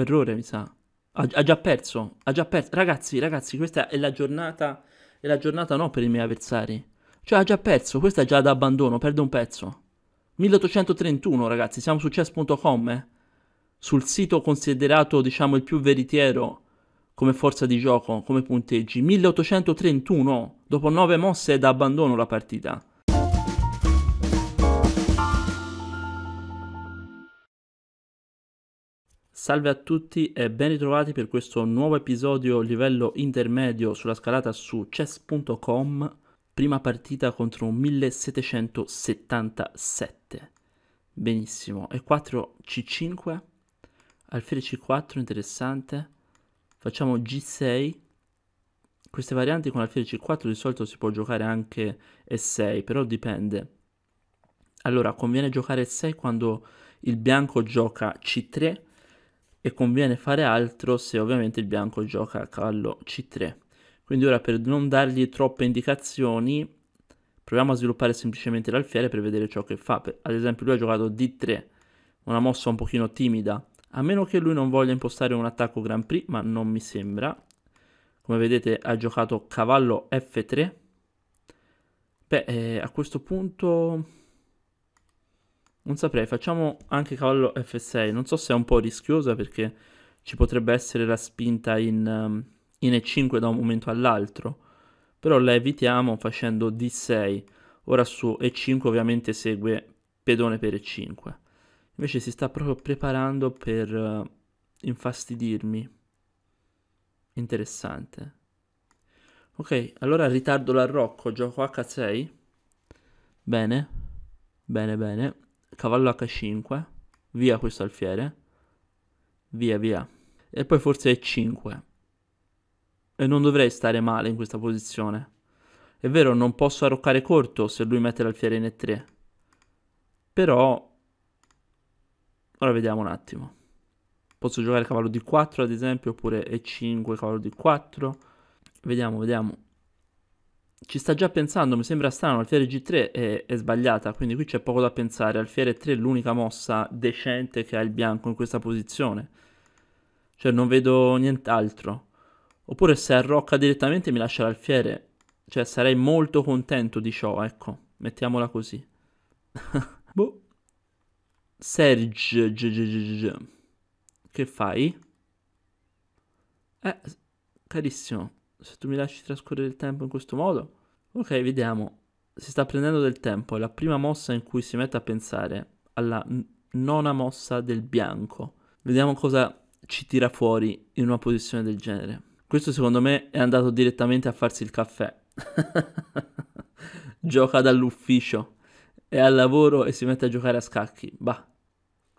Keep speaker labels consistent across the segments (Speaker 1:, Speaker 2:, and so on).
Speaker 1: errore, mi sa. Ha, ha, già perso, ha già perso. Ragazzi, ragazzi, questa è la giornata, è la giornata no per i miei avversari. Cioè ha già perso, questa è già da abbandono, perde un pezzo. 1831, ragazzi, siamo su chess.com, eh? Sul sito considerato, diciamo, il più veritiero come forza di gioco, come punteggi. 1831, dopo 9 mosse è da abbandono la partita. Salve a tutti e ben ritrovati per questo nuovo episodio livello intermedio sulla scalata su chess.com, prima partita contro un 1777. Benissimo, e4 c5, alfiere c4 interessante. Facciamo g6. Queste varianti con alfiere c4 di solito si può giocare anche e6, però dipende. Allora, conviene giocare e6 quando il bianco gioca c3 e conviene fare altro se ovviamente il bianco gioca a cavallo c3. Quindi ora per non dargli troppe indicazioni proviamo a sviluppare semplicemente l'alfiere per vedere ciò che fa. ad esempio lui ha giocato d3, una mossa un pochino timida, a meno che lui non voglia impostare un attacco Grand Prix, ma non mi sembra. Come vedete ha giocato cavallo f3. Beh, eh, a questo punto non saprei, facciamo anche cavallo F6. Non so se è un po' rischiosa perché ci potrebbe essere la spinta in, ehm, in E5 da un momento all'altro. Però la evitiamo facendo D6. Ora su E5 ovviamente segue pedone per E5. Invece si sta proprio preparando per eh, infastidirmi. Interessante. Ok, allora ritardo l'arrocco, gioco H6. Bene, bene, bene cavallo h5, via questo alfiere, via via, e poi forse e5. E non dovrei stare male in questa posizione. È vero, non posso arroccare corto se lui mette l'alfiere in e3. Però... Ora vediamo un attimo. Posso giocare cavallo d4 ad esempio, oppure e5, cavallo d4. Vediamo, vediamo ci sta già pensando, mi sembra strano, alfiere G3 è, è sbagliata, quindi qui c'è poco da pensare, alfiere 3 è l'unica mossa decente che ha il bianco in questa posizione. Cioè non vedo nient'altro. Oppure se arrocca direttamente mi lascia l'alfiere. Cioè sarei molto contento di ciò, ecco. Mettiamola così. boh. Serge. G, g, g, che fai? Eh, carissimo se tu mi lasci trascorrere il tempo in questo modo. Ok, vediamo. Si sta prendendo del tempo. È la prima mossa in cui si mette a pensare alla nona mossa del bianco. Vediamo cosa ci tira fuori in una posizione del genere. Questo secondo me è andato direttamente a farsi il caffè. Gioca dall'ufficio, è al lavoro e si mette a giocare a scacchi. Bah,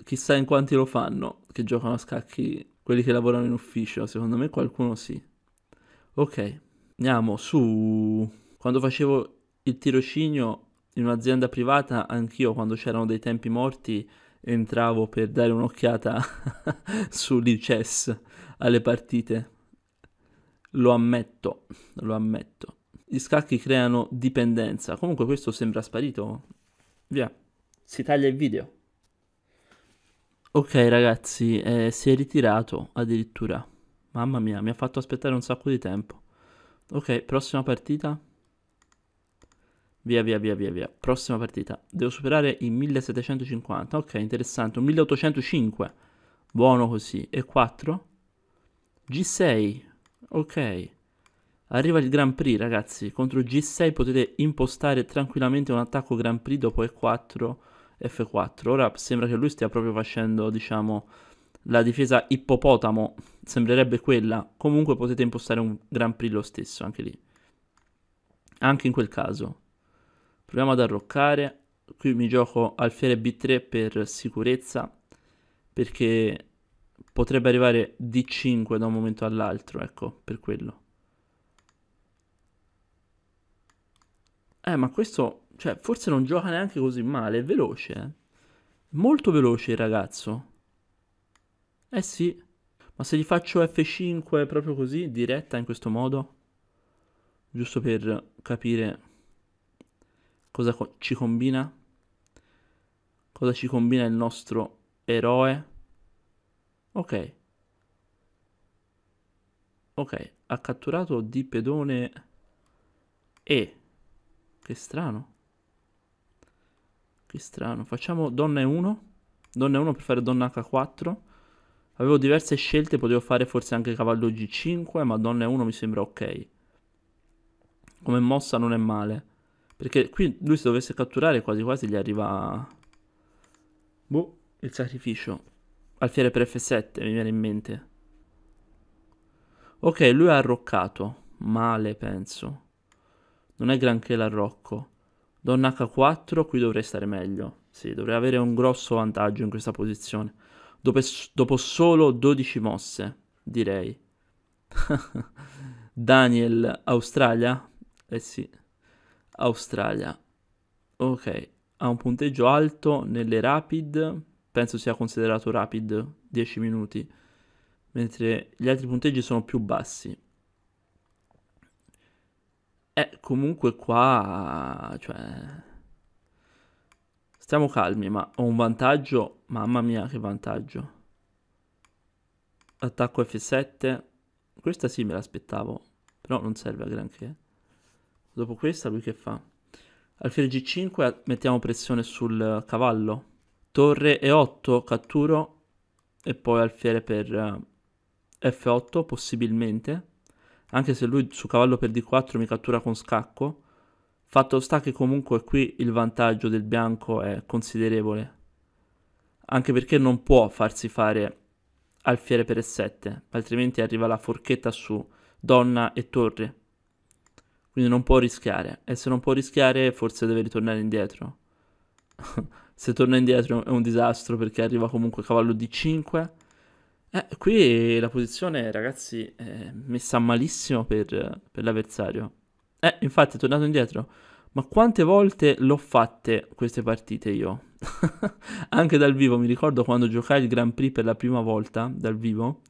Speaker 1: chissà in quanti lo fanno che giocano a scacchi quelli che lavorano in ufficio. Secondo me qualcuno sì. Ok, andiamo su... Quando facevo il tirocinio in un'azienda privata, anch'io quando c'erano dei tempi morti entravo per dare un'occhiata sull'ICES alle partite. Lo ammetto, lo ammetto. Gli scacchi creano dipendenza. Comunque questo sembra sparito. Via, si taglia il video. Ok ragazzi, eh, si è ritirato addirittura. Mamma mia, mi ha fatto aspettare un sacco di tempo. Ok, prossima partita. Via, via, via, via, via. Prossima partita. Devo superare i 1750. Ok, interessante. Un 1805. Buono così. E 4. G6. Ok. Arriva il Grand Prix, ragazzi. Contro G6 potete impostare tranquillamente un attacco Grand Prix dopo E4, F4. Ora sembra che lui stia proprio facendo, diciamo la difesa ippopotamo sembrerebbe quella, comunque potete impostare un Grand Prix lo stesso anche lì. Anche in quel caso. Proviamo ad arroccare. Qui mi gioco alfiere B3 per sicurezza, perché potrebbe arrivare D5 da un momento all'altro, ecco, per quello. Eh, ma questo, cioè, forse non gioca neanche così male, è veloce, eh. Molto veloce il ragazzo. Eh sì, ma se gli faccio F5 proprio così, diretta in questo modo, giusto per capire cosa co ci combina, cosa ci combina il nostro eroe. Ok. Ok, ha catturato di pedone E. Che strano. Che strano. Facciamo donna E1. Donna E1 per fare donna H4. Avevo diverse scelte, potevo fare forse anche cavallo G5, ma donna E1 mi sembra ok. Come mossa non è male. Perché qui lui se dovesse catturare quasi quasi gli arriva... Boh, il sacrificio. Alfiere per F7 mi viene in mente. Ok, lui ha arroccato. Male, penso. Non è granché l'arrocco. Donna H4, qui dovrei stare meglio. Sì, dovrei avere un grosso vantaggio in questa posizione dopo, dopo solo 12 mosse, direi. Daniel, Australia? Eh sì, Australia. Ok, ha un punteggio alto nelle rapid, penso sia considerato rapid 10 minuti, mentre gli altri punteggi sono più bassi. Eh, comunque qua, cioè, Stiamo calmi, ma ho un vantaggio. Mamma mia, che vantaggio. Attacco F7. Questa sì me l'aspettavo, però non serve a granché. Dopo questa lui che fa? Alfiere G5, mettiamo pressione sul cavallo. Torre E8, catturo. E poi alfiere per eh, F8, possibilmente. Anche se lui su cavallo per D4 mi cattura con scacco. Fatto sta che comunque qui il vantaggio del bianco è considerevole, anche perché non può farsi fare alfiere per E7, altrimenti arriva la forchetta su donna e torre. Quindi non può rischiare, e se non può rischiare forse deve ritornare indietro. se torna indietro è un disastro perché arriva comunque cavallo d 5 eh, qui la posizione, ragazzi, è messa malissimo per, per l'avversario. Eh, infatti è tornato indietro. Ma quante volte l'ho fatte queste partite io? Anche dal vivo, mi ricordo quando giocai il Grand Prix per la prima volta dal vivo,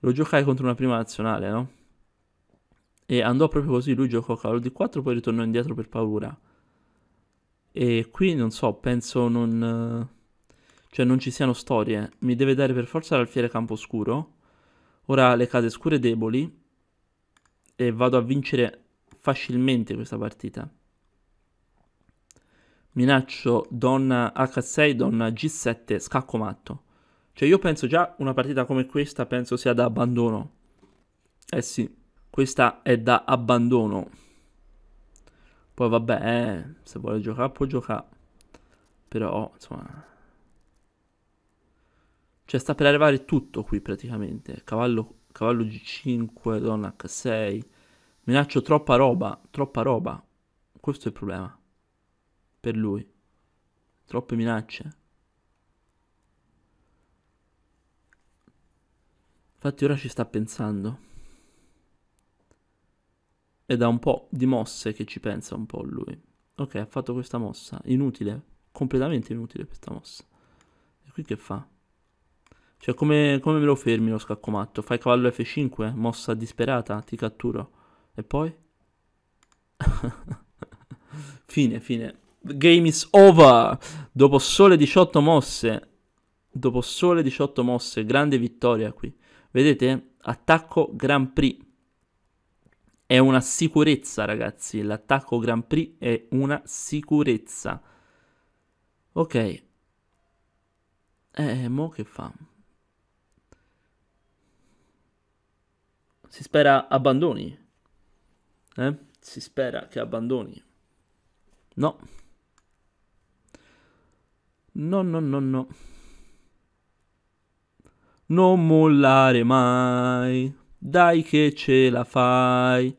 Speaker 1: lo giocai contro una prima nazionale, no? E andò proprio così, lui giocò Call di 4 poi ritornò indietro per paura. E qui non so, penso non... Cioè non ci siano storie, mi deve dare per forza l'alfiere campo scuro. Ora le case scure deboli e vado a vincere facilmente questa partita. Minaccio donna H6, donna G7, scacco matto. Cioè io penso già una partita come questa penso sia da abbandono. Eh sì, questa è da abbandono. Poi vabbè, eh, se vuole giocare può giocare. Però, insomma... Cioè sta per arrivare tutto qui praticamente. Cavallo, cavallo G5, donna H6 Minaccio troppa roba, troppa roba. Questo è il problema. Per lui. Troppe minacce. Infatti ora ci sta pensando. È da un po' di mosse che ci pensa un po' lui. Ok, ha fatto questa mossa. Inutile. Completamente inutile questa mossa. E qui che fa? Cioè, come, come me lo fermi lo scacco matto? Fai cavallo F5, mossa disperata, ti catturo. E poi? fine, fine. The Game is over. Dopo sole 18 mosse. Dopo sole 18 mosse. Grande vittoria qui. Vedete? Attacco Grand Prix. È una sicurezza, ragazzi. L'attacco Grand Prix è una sicurezza. Ok. Eh, mo che fa? Si spera abbandoni eh? si spera che abbandoni. No. No, no, no, no. Non mollare mai. Dai che ce la fai.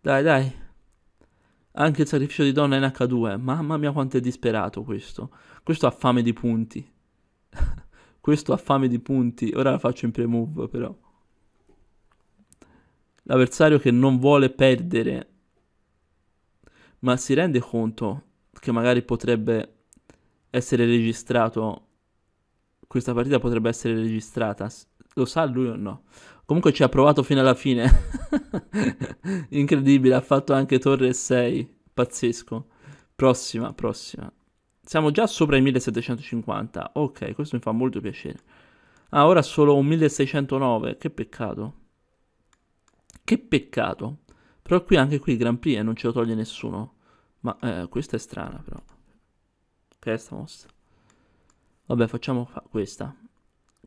Speaker 1: Dai, dai. Anche il sacrificio di donna in H2. Mamma mia quanto è disperato questo. Questo ha fame di punti. questo ha fame di punti. Ora la faccio in pre-move però l'avversario che non vuole perdere, ma si rende conto che magari potrebbe essere registrato, questa partita potrebbe essere registrata, lo sa lui o no? Comunque ci ha provato fino alla fine, incredibile, ha fatto anche torre 6, pazzesco. Prossima, prossima. Siamo già sopra i 1750, ok, questo mi fa molto piacere. Ah, ora solo un 1609, che peccato. Che peccato. Però qui anche qui Grand Prix eh, non ce lo toglie nessuno. Ma eh, questa è strana però. Che è sta mossa? Vabbè facciamo fa questa.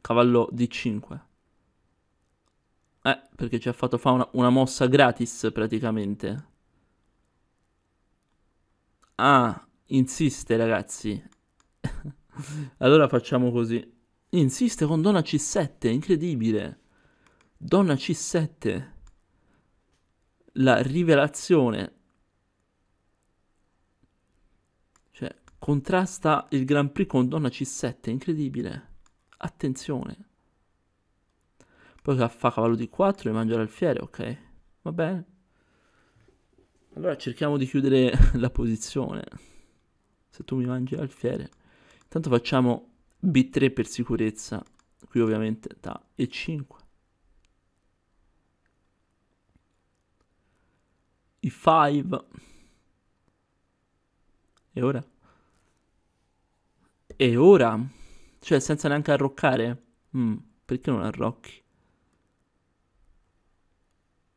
Speaker 1: Cavallo D5. Eh, perché ci ha fatto fare una, una mossa gratis praticamente. Ah, insiste ragazzi. allora facciamo così. Insiste con donna C7, incredibile. Donna C7 la rivelazione cioè, contrasta il Grand Prix con Donna C7, incredibile. Attenzione. Poi fa cavallo di 4 e mangia l'alfiere, ok. Va bene. Allora cerchiamo di chiudere la posizione. Se tu mi mangi l'alfiere. Intanto facciamo B3 per sicurezza. Qui ovviamente da E5. i Five. E ora? E ora? Cioè, senza neanche arroccare? Mm, perché non arrocchi?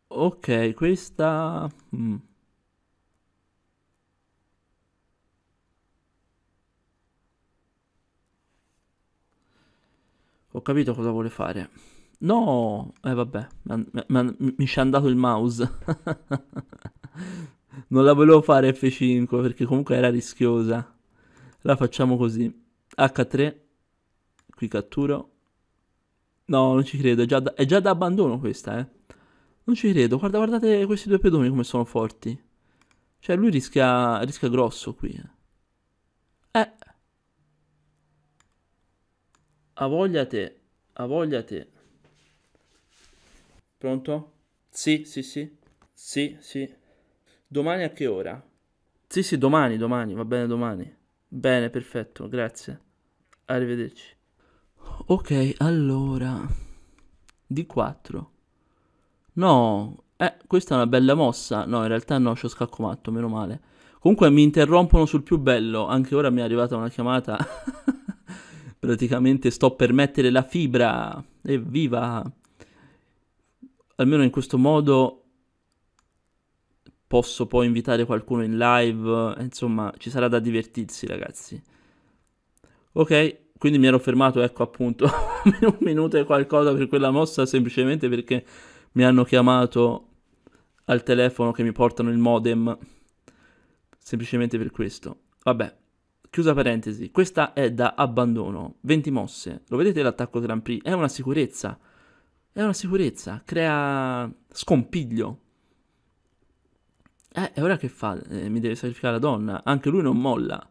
Speaker 1: Ok, questa... Mm. Ho capito cosa vuole fare. No! Eh vabbè, mi, mi, mi, mi c'è andato il mouse. non la volevo fare F5 perché comunque era rischiosa. La facciamo così. H3. Qui catturo. No, non ci credo. È già da, è già da abbandono questa, eh. Non ci credo. Guarda, guardate questi due pedoni come sono forti. Cioè, lui rischia, rischia grosso qui. Eh. eh. A voglia te. A voglia te. Pronto? Sì, sì, sì. Sì, sì. Domani a che ora? Sì, sì, domani, domani, va bene domani. Bene, perfetto, grazie. Arrivederci. Ok, allora... D4. No, eh, questa è una bella mossa. No, in realtà no, c'ho scacco matto, meno male. Comunque mi interrompono sul più bello. Anche ora mi è arrivata una chiamata. Praticamente sto per mettere la fibra. Evviva! Almeno in questo modo posso poi invitare qualcuno in live, eh, insomma ci sarà da divertirsi ragazzi. Ok, quindi mi ero fermato, ecco appunto, un minuto e qualcosa per quella mossa, semplicemente perché mi hanno chiamato al telefono che mi portano il modem, semplicemente per questo. Vabbè, chiusa parentesi, questa è da abbandono, 20 mosse, lo vedete l'attacco Grand Prix? È una sicurezza, è una sicurezza, crea scompiglio. Eh, e ora che fa? Eh, mi deve sacrificare la donna. Anche lui non molla.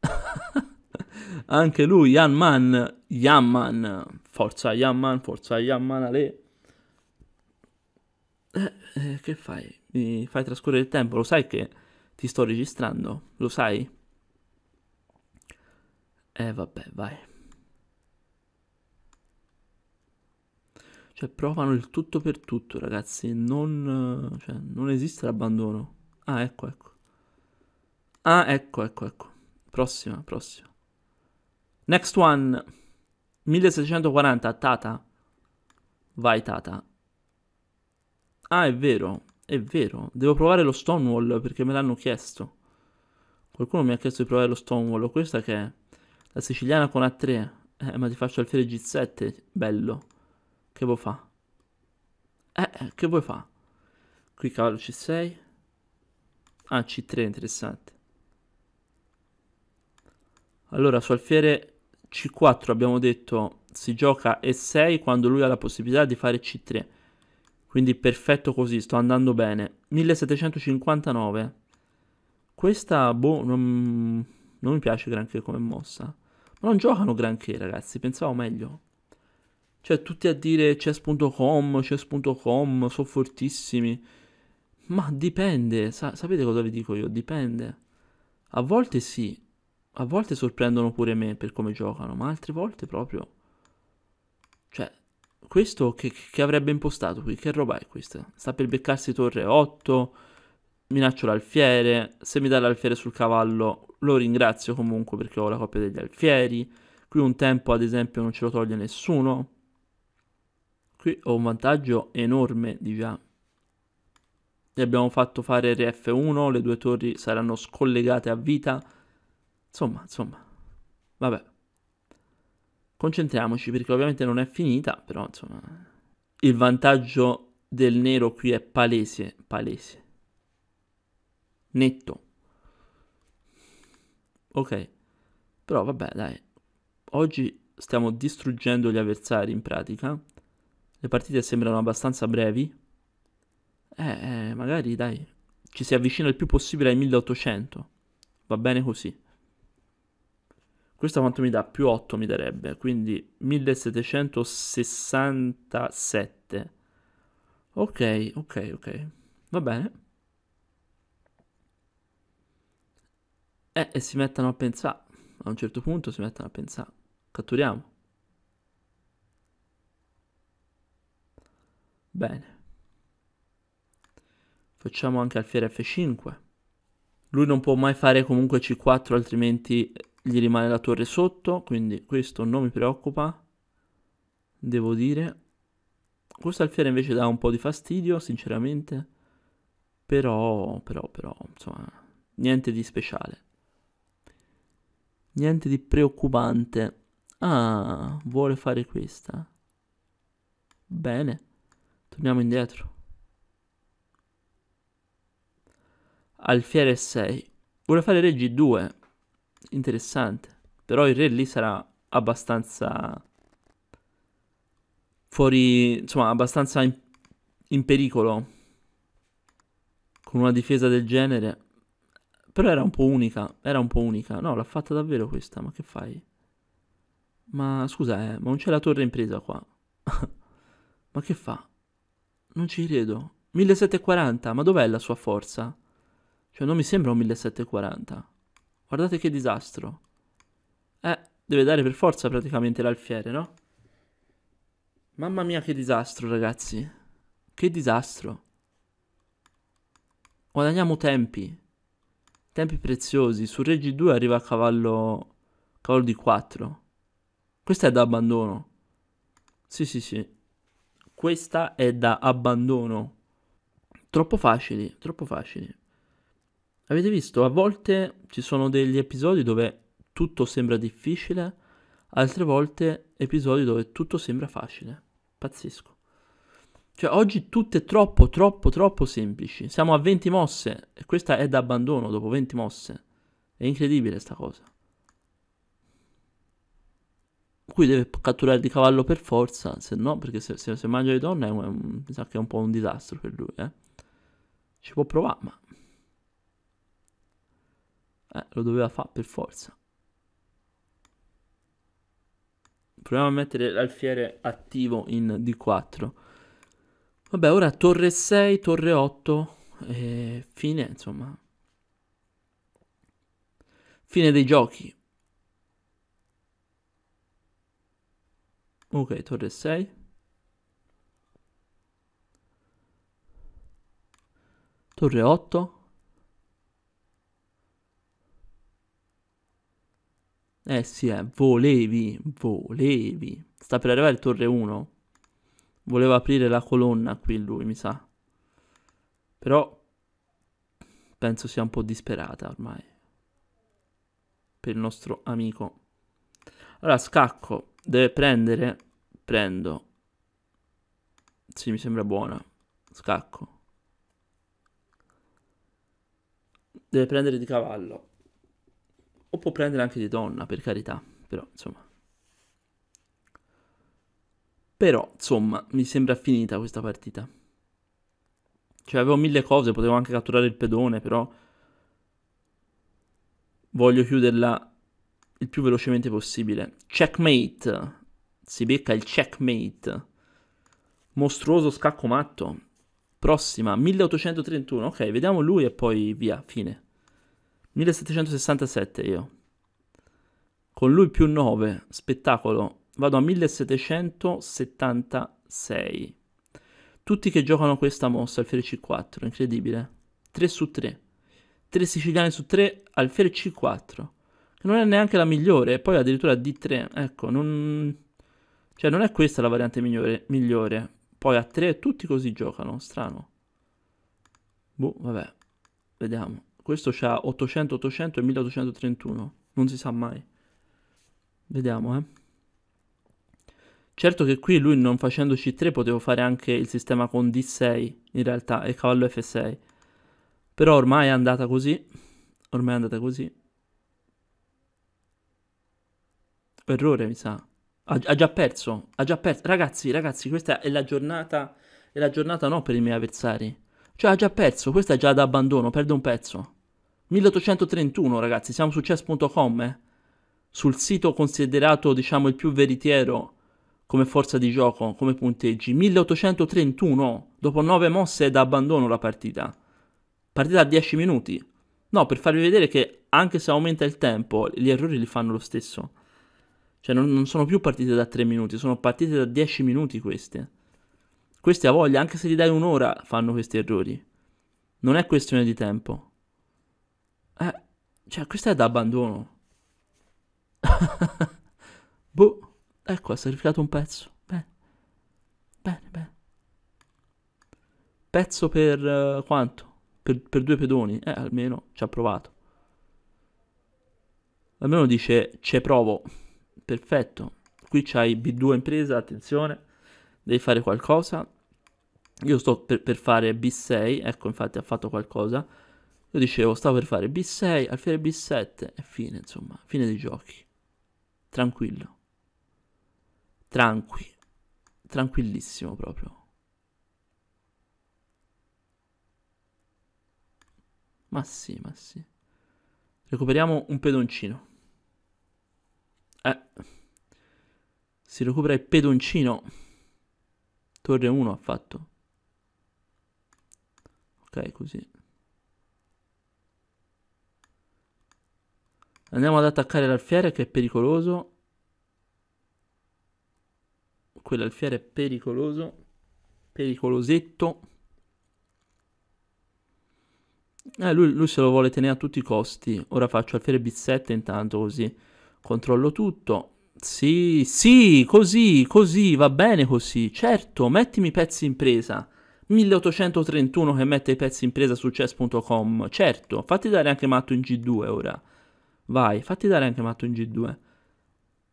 Speaker 1: Anche lui, Yanman. Yanman. Forza Yanman, forza Yanman Ale. Eh, eh, che fai? Mi fai trascorrere il tempo? Lo sai che ti sto registrando? Lo sai? Eh vabbè, vai. Cioè, provano il tutto per tutto, ragazzi. Non, cioè, non esiste l'abbandono. Ah, ecco, ecco. Ah, ecco, ecco, ecco. Prossima, prossima. Next one. 1640, Tata. Vai, Tata. Ah, è vero, è vero. Devo provare lo Stonewall perché me l'hanno chiesto. Qualcuno mi ha chiesto di provare lo Stonewall. Questa che è la siciliana con A3. Eh, ma ti faccio alfiere G7. Bello. Che vuoi fa? Eh, eh che vuoi fa? Qui cavallo C6. Ah, C3 interessante. Allora, su alfiere C4 abbiamo detto si gioca E6 quando lui ha la possibilità di fare C3. Quindi perfetto così, sto andando bene. 1759. Questa, boh, non, non mi piace granché come mossa. Ma non giocano granché, ragazzi, pensavo meglio. Cioè, tutti a dire chess.com, chess.com, sono fortissimi. Ma dipende, Sa sapete cosa vi dico io? Dipende. A volte sì, a volte sorprendono pure me per come giocano, ma altre volte proprio... Cioè, questo che, che avrebbe impostato qui? Che roba è questa? Sta per beccarsi torre 8, minaccio l'alfiere, se mi dà l'alfiere sul cavallo lo ringrazio comunque perché ho la coppia degli alfieri, qui un tempo ad esempio non ce lo toglie nessuno, qui ho un vantaggio enorme di gli abbiamo fatto fare RF1, le due torri saranno scollegate a vita. Insomma, insomma, vabbè. Concentriamoci perché ovviamente non è finita, però insomma... Il vantaggio del nero qui è palese, palese. Netto. Ok, però vabbè dai. Oggi stiamo distruggendo gli avversari in pratica. Le partite sembrano abbastanza brevi. Eh, eh, magari dai, ci si avvicina il più possibile ai 1800. Va bene così. Questa quanto mi dà? Più 8 mi darebbe, quindi 1767. Ok, ok, ok. Va bene. Eh, e si mettono a pensare. A un certo punto si mettono a pensare. Catturiamo. Bene. Facciamo anche alfiere F5. Lui non può mai fare comunque C4 altrimenti eh, gli rimane la torre sotto, quindi questo non mi preoccupa, devo dire. Questo alfiere invece dà un po' di fastidio, sinceramente, però, però, però, insomma, niente di speciale. Niente di preoccupante. Ah, vuole fare questa. Bene, torniamo indietro. alfiere 6 Vuole fare re g2. Interessante. Però il re lì sarà abbastanza... Fuori... Insomma, abbastanza in, in pericolo. Con una difesa del genere. Però era un po' unica. Era un po' unica. No, l'ha fatta davvero questa. Ma che fai? Ma scusa, eh, ma non c'è la torre impresa qua. ma che fa? Non ci credo. 1740, ma dov'è la sua forza? Cioè non mi sembra un 1740. Guardate che disastro. Eh, deve dare per forza praticamente l'alfiere, no? Mamma mia che disastro, ragazzi. Che disastro. Guadagniamo tempi. Tempi preziosi. Su Regi 2 arriva a cavallo... Cavallo di 4. Questa è da abbandono. Sì, sì, sì. Questa è da abbandono. Troppo facili, troppo facili. Avete visto? A volte ci sono degli episodi dove tutto sembra difficile, altre volte episodi dove tutto sembra facile. Pazzesco. Cioè, oggi tutto è troppo, troppo, troppo semplice. Siamo a 20 mosse e questa è da abbandono dopo 20 mosse. È incredibile sta cosa. Qui deve catturare di cavallo per forza, se no, perché se, se, se mangia di donna un, mi sa che è un po' un disastro per lui, eh. Ci può provare, ma eh, lo doveva fare per forza. Proviamo a mettere l'alfiere attivo in D4. Vabbè, ora torre 6, torre 8, eh, fine, insomma. Fine dei giochi. Ok, torre 6. Torre 8. Eh sì, eh, volevi, volevi. Sta per arrivare il torre 1. Voleva aprire la colonna qui lui, mi sa. Però penso sia un po' disperata ormai. Per il nostro amico. Allora, scacco. Deve prendere. Prendo. Sì, mi sembra buona. Scacco. Deve prendere di cavallo. O può prendere anche di donna, per carità, però insomma. Però, insomma, mi sembra finita questa partita. Cioè, avevo mille cose, potevo anche catturare il pedone, però... Voglio chiuderla il più velocemente possibile. Checkmate! Si becca il checkmate. Mostruoso scacco matto. Prossima, 1831. Ok, vediamo lui e poi via, fine. 1767 io. Con lui più 9, spettacolo. Vado a 1776. Tutti che giocano questa mossa, alfiere C4, incredibile. 3 su 3. 3 siciliani su 3, alfiere C4. Che non è neanche la migliore, poi addirittura D3. Ecco, non... Cioè, non è questa la variante migliore. migliore. Poi a 3 tutti così giocano, strano. Boh, vabbè. Vediamo. Questo c'ha 800, 800 e 1831. Non si sa mai. Vediamo, eh. Certo che qui lui non facendo C3 potevo fare anche il sistema con D6 in realtà e cavallo F6. Però ormai è andata così. Ormai è andata così. Errore mi sa. Ha, ha già perso. Ha già perso. Ragazzi, ragazzi, questa è la giornata... È la giornata no per i miei avversari. Cioè ha già perso. Questa è già da abbandono. Perde un pezzo. 1831 ragazzi, siamo su chess.com, eh? sul sito considerato diciamo il più veritiero come forza di gioco, come punteggi, 1831, dopo 9 mosse da abbandono la partita, partita a 10 minuti, no per farvi vedere che anche se aumenta il tempo gli errori li fanno lo stesso, cioè non, non sono più partite da 3 minuti, sono partite da 10 minuti queste, queste a voglia anche se gli dai un'ora fanno questi errori, non è questione di tempo. Eh, cioè, questa è da abbandono. boh, ecco, ha sacrificato un pezzo. Bene. Bene, bene. Pezzo per uh, quanto? Per, per due pedoni? Eh, almeno ci ha provato. Almeno dice, c'è provo. Perfetto. Qui c'hai B2 impresa, attenzione. Devi fare qualcosa. Io sto per, per fare B6, ecco infatti ha fatto qualcosa io dicevo, stavo per fare B6, alfiere B7 e fine, insomma, fine dei giochi. Tranquillo. Tranqui. Tranquillissimo proprio. Ma sì, ma sì. Recuperiamo un pedoncino. Eh. Si recupera il pedoncino. Torre 1 ha fatto. Ok, così. Andiamo ad attaccare l'alfiere che è pericoloso. Quell'alfiere è pericoloso. Pericolosetto. Eh, lui, lui, se lo vuole tenere a tutti i costi. Ora faccio alfiere bizzetta intanto così. Controllo tutto. Sì, sì, così, così, va bene così. Certo, mettimi pezzi in presa. 1831 che mette i pezzi in presa su chess.com. Certo, fatti dare anche matto in G2 ora. Vai, fatti dare anche matto in G2.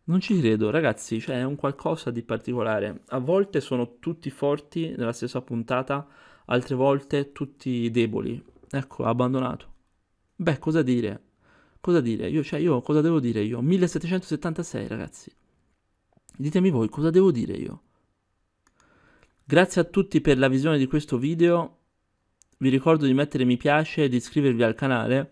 Speaker 1: Non ci credo, ragazzi, cioè è un qualcosa di particolare. A volte sono tutti forti nella stessa puntata, altre volte tutti deboli. Ecco, abbandonato. Beh, cosa dire? Cosa dire? Io, cioè, io cosa devo dire io? 1776, ragazzi. Ditemi voi, cosa devo dire io? Grazie a tutti per la visione di questo video. Vi ricordo di mettere mi piace e di iscrivervi al canale.